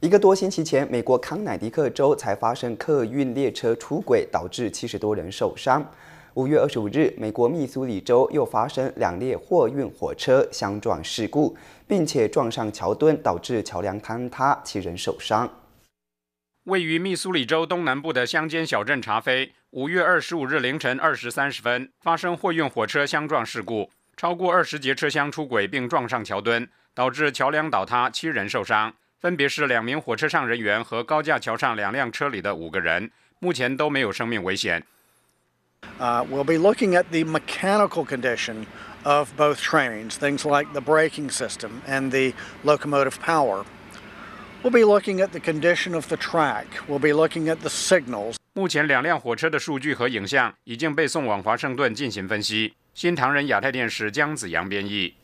一个多星期前，美国康乃狄克州才发生客运列车出轨，导致七十多人受伤。五月二十五日，美国密苏里州又发生两列货运火车相撞事故，并且撞上桥墩，导致桥梁坍塌，七人受伤。位于密苏里州东南部的乡间小镇查菲，五月二十五日凌晨二时三十分发生货运火车相撞事故，超过二十节车厢出轨并撞上桥墩，导致桥梁倒塌，七人受伤。分别是两名火车上人员和高架桥上两辆车里的五个人，目前都没有生命危险。呃，We'll be looking at the mechanical condition of both trains, things like the braking system and the locomotive power. We'll be looking at the condition of the track. We'll be looking at the signals. 目前两辆火车的数据和影像已经被送往华盛顿进行分析。新唐人亚太电视姜子扬编译。